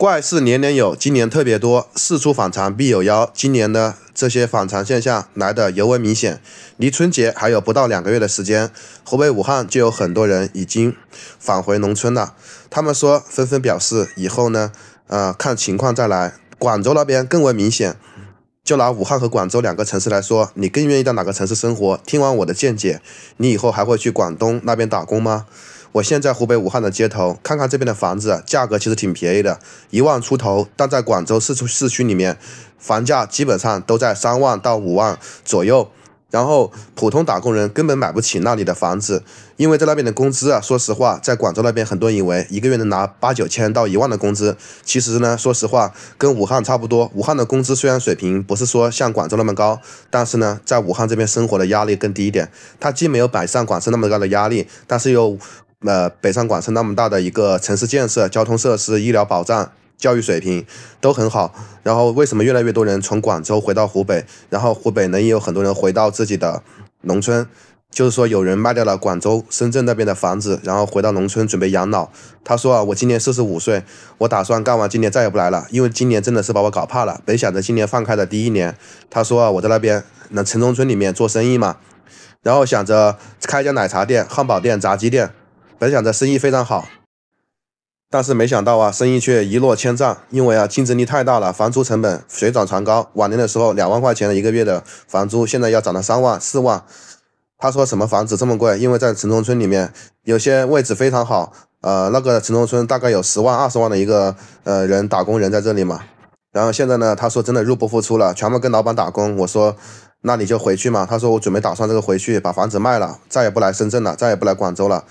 怪事年年有，今年特别多。事出反常必有妖，今年呢这些反常现象来的尤为明显。离春节还有不到两个月的时间，湖北武汉就有很多人已经返回农村了。他们说纷纷表示，以后呢，呃，看情况再来。广州那边更为明显。就拿武汉和广州两个城市来说，你更愿意到哪个城市生活？听完我的见解，你以后还会去广东那边打工吗？我现在湖北武汉的街头，看看这边的房子，价格其实挺便宜的，一万出头。但在广州市区市区里面，房价基本上都在三万到五万左右。然后普通打工人根本买不起那里的房子，因为在那边的工资啊，说实话，在广州那边很多人以为一个月能拿八九千到一万的工资，其实呢，说实话，跟武汉差不多。武汉的工资虽然水平不是说像广州那么高，但是呢，在武汉这边生活的压力更低一点。它既没有摆上广深那么高的压力，但是又。呃，北上广深那么大的一个城市建设、交通设施、医疗保障、教育水平都很好。然后为什么越来越多人从广州回到湖北？然后湖北能也有很多人回到自己的农村，就是说有人卖掉了广州、深圳那边的房子，然后回到农村准备养老。他说啊，我今年四十五岁，我打算干完今年再也不来了，因为今年真的是把我搞怕了。本想着今年放开的第一年，他说啊，我在那边那城中村里面做生意嘛，然后想着开一家奶茶店、汉堡店、炸鸡店。本想着生意非常好，但是没想到啊，生意却一落千丈，因为啊，竞争力太大了，房租成本水涨船高。往年的时候两万块钱的一个月的房租，现在要涨到三万、四万。他说什么房子这么贵？因为在城中村里面，有些位置非常好。呃，那个城中村大概有十万、二十万的一个人打工人在这里嘛。然后现在呢，他说真的入不敷出了，全部跟老板打工。我说那你就回去嘛。他说我准备打算这个回去把房子卖了，再也不来深圳了，再也不来广州了。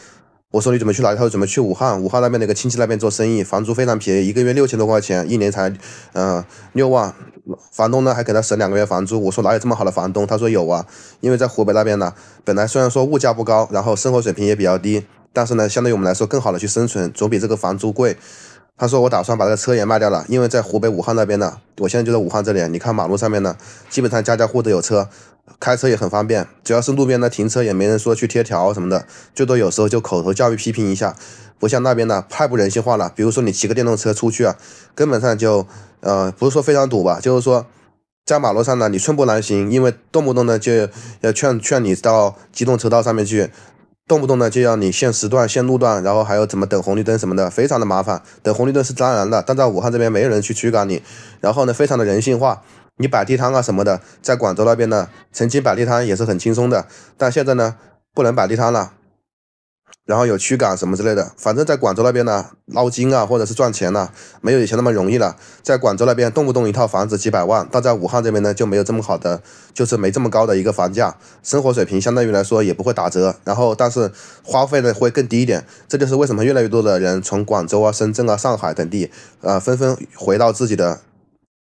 我说你准备去哪里？他说准备去武汉，武汉那边的一个亲戚那边做生意，房租非常便宜，一个月六千多块钱，一年才，呃，六万。房东呢还给他省两个月房租。我说哪有这么好的房东？他说有啊，因为在湖北那边呢，本来虽然说物价不高，然后生活水平也比较低，但是呢，相对于我们来说，更好的去生存，总比这个房租贵。他说我打算把这个车也卖掉了，因为在湖北武汉那边呢，我现在就在武汉这里，你看马路上面呢，基本上家家户户都有车。开车也很方便，只要是路边的停车也没人说去贴条什么的，最多有时候就口头教育批评一下，不像那边呢太不人性化了。比如说你骑个电动车出去啊，根本上就呃不是说非常堵吧，就是说在马路上呢你寸步难行，因为动不动呢就要劝劝你到机动车道上面去，动不动呢就要你限时段限路段，然后还有怎么等红绿灯什么的，非常的麻烦。等红绿灯是当然了，但在武汉这边没有人去驱赶你，然后呢非常的人性化。你摆地摊啊什么的，在广州那边呢，曾经摆地摊也是很轻松的，但现在呢，不能摆地摊了，然后有驱赶什么之类的。反正在广州那边呢，捞金啊或者是赚钱呢，没有以前那么容易了。在广州那边动不动一套房子几百万，但在武汉这边呢就没有这么好的，就是没这么高的一个房价，生活水平相当于来说也不会打折，然后但是花费呢会更低一点。这就是为什么越来越多的人从广州啊、深圳啊、上海等地啊纷纷回到自己的。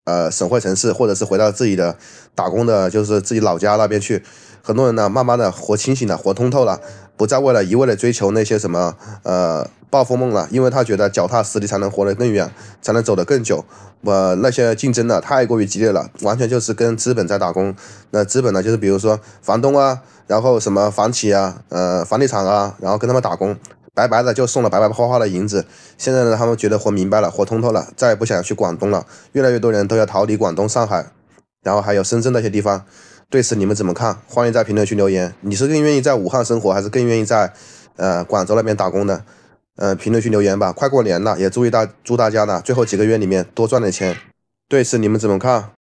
呃，省会城市，或者是回到自己的打工的，就是自己老家那边去。很多人呢，慢慢的活清醒了，活通透了，不再为了一味的追求那些什么呃暴富梦了，因为他觉得脚踏实地才能活得更远，才能走得更久。呃，那些竞争呢，太过于激烈了，完全就是跟资本在打工。那资本呢，就是比如说房东啊，然后什么房企啊，呃房地产啊，然后跟他们打工。白白的就送了白白花花的银子，现在呢，他们觉得活明白了，活通透了，再也不想去广东了。越来越多人都要逃离广东、上海，然后还有深圳那些地方。对此你们怎么看？欢迎在评论区留言。你是更愿意在武汉生活，还是更愿意在，呃，广州那边打工呢？呃，评论区留言吧。快过年了，也祝大祝大家呢，最后几个月里面多赚点钱。对此你们怎么看？